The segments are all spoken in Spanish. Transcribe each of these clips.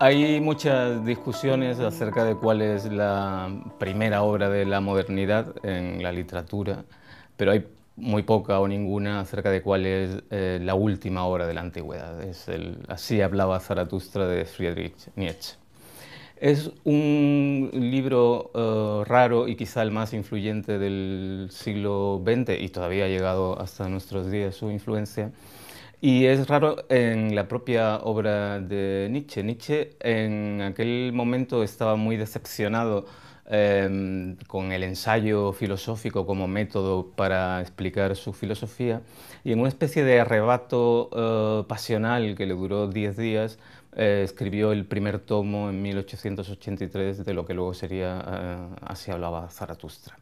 Hay muchas discusiones acerca de cuál es la primera obra de la modernidad en la literatura, pero hay muy poca o ninguna acerca de cuál es eh, la última obra de la antigüedad. así hablaba Zaratustra de Friedrich Nietzsche. Es un libro eh, raro y quizá el más influyente del siglo XX y todavía ha llegado hasta nuestros días su influencia y es raro en la propia obra de Nietzsche. Nietzsche en aquel momento estaba muy decepcionado Em, con el ensayo filosófico como método para explicar su filosofía, y en una especie de arrebato eh, pasional que le duró 10 días, eh, escribió el primer tomo en 1883 de lo que luego sería eh, Así hablaba Zaratustra.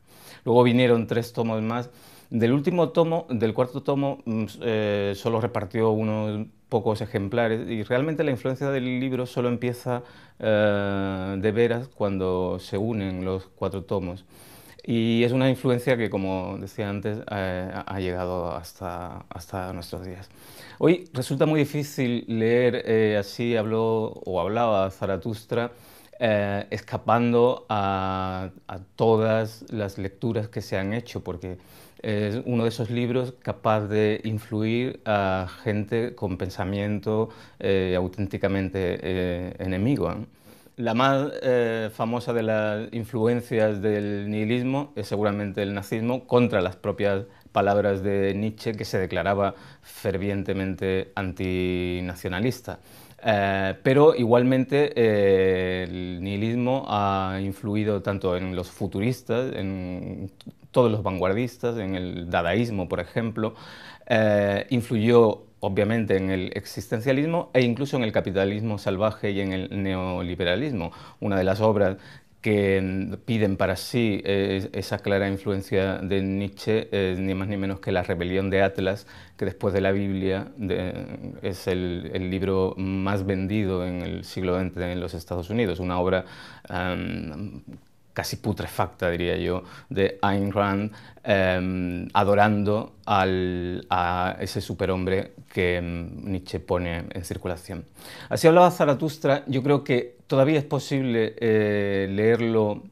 Luego vinieron tres tomos más. Del último tomo, del cuarto tomo, mm, solo repartió uno, pocos ejemplares y realmente la influencia del libro solo empieza eh, de veras cuando se unen los cuatro tomos. Y es una influencia que, como decía antes, eh, ha llegado hasta, hasta nuestros días. Hoy resulta muy difícil leer, eh, así habló o hablaba Zaratustra, eh, escapando a, todas las lecturas que se han hecho, porque es uno de esos libros capaz de influir a gente con pensamiento eh, auténticamente eh, enemigo. La más famosa de las influencias del nihilismo es seguramente el nazismo contra las propias palabras de Nietzsche, que se declaraba fervientemente antinacionalista. Eh, pero igualmente eh, el nihilismo ha influido tanto en los futuristas, en todos los vanguardistas, en el dadaísmo, por ejemplo, eh, influyó obviamente en el existencialismo e incluso en el capitalismo salvaje y en el neoliberalismo. Una de las obras que piden para sí eh, esa clara influencia de Nietzsche, eh, ni más ni menos que la rebelión de Atlas, que después de la Biblia es el, libro más vendido en el siglo XX en los Estados Unidos, una obra casi putrefacta, diría yo, de Ayn Rand, em, adorando a ese superhombre que em, Nietzsche pone en circulación. Así hablaba Zaratustra, yo creo que todavía es posible eh, leerlo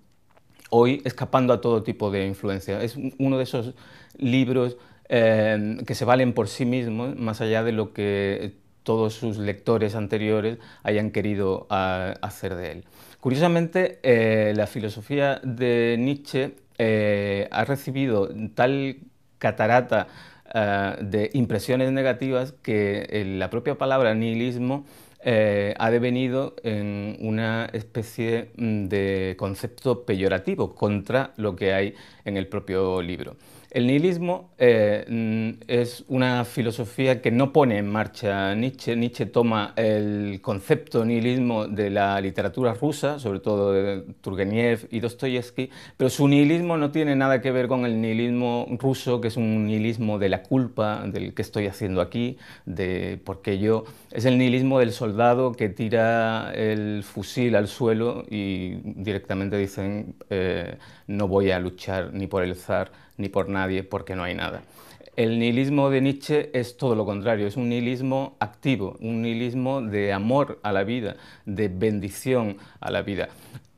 hoy escapando a todo tipo de influencia. Es uno de esos libros em, que se valen por sí mismos, más allá de lo que todos sus lectores anteriores hayan querido ah, hacer de él. Curiosamente, eh, la filosofía de Nietzsche eh, ha recibido tal catarata ah, de impresiones negativas que eh, la propia palabra nihilismo ha devenido en una especie mm, de concepto peyorativo contra lo que hay en el propio libro. El nihilismo eh, mm, es una filosofía que no pone en marcha Nietzsche. Nietzsche toma el concepto nihilismo de la literatura rusa, sobre todo de Turgenev y Dostoyevsky, pero su nihilismo no tiene nada que ver con el nihilismo ruso, que es un nihilismo de la culpa, del que estoy haciendo aquí, de por qué yo. Es el nihilismo del soldado que tira el fusil al suelo y directamente dicen eh, no voy a luchar ni por el zar ni por nadie, porque no hay nada. El nihilismo de Nietzsche es todo lo contrario, es un nihilismo activo, un nihilismo de amor a la vida, de bendición a la vida.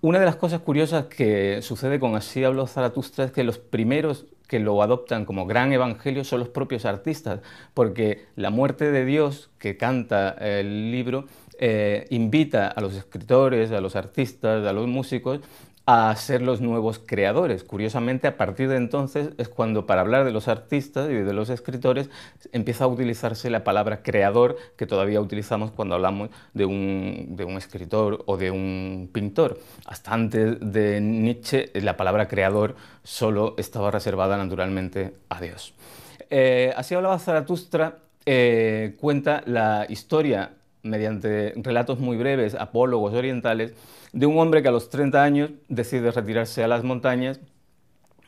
Una de las cosas curiosas que sucede con Así habló Zaratustra es que los primeros que lo adoptan como gran evangelio son los propios artistas, porque la muerte de Dios que canta el libro eh, invita a los escritores, a los artistas, a los músicos a ser los nuevos creadores. Curiosamente, a partir de entonces es cuando para hablar de los artistas y de los escritores empieza a utilizarse la palabra creador que todavía utilizamos cuando hablamos de un, escritor o de un pintor. Hasta antes de Nietzsche la palabra creador solo estaba reservada naturalmente a Dios. Eh, así hablaba Zaratustra, eh, cuenta la historia mediante relatos muy breves, apólogos orientales, de un hombre que a los 30 años decide retirarse a las montañas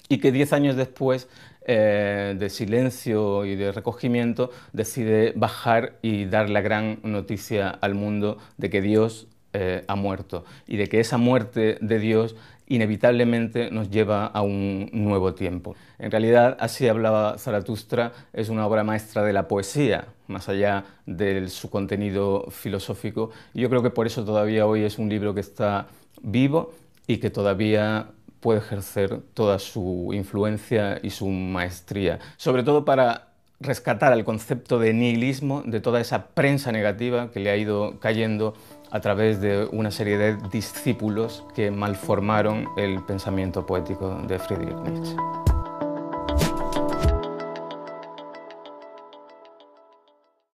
y que 10 años después eh, de silencio y de recogimiento decide bajar y dar la gran noticia al mundo de que Dios eh, ha muerto y de que esa muerte de Dios inevitablemente nos lleva a un nuevo tiempo. En realidad, así hablaba Zaratustra, es una obra maestra de la poesía, más allá de su contenido filosófico. Y yo creo que por eso todavía hoy es un libro que está vivo y que todavía puede ejercer toda su influencia y su maestría, sobre todo para rescatar el concepto de nihilismo, de toda esa prensa negativa que le ha ido cayendo a través de una serie de discípulos que malformaron el pensamiento poético de Friedrich Nietzsche.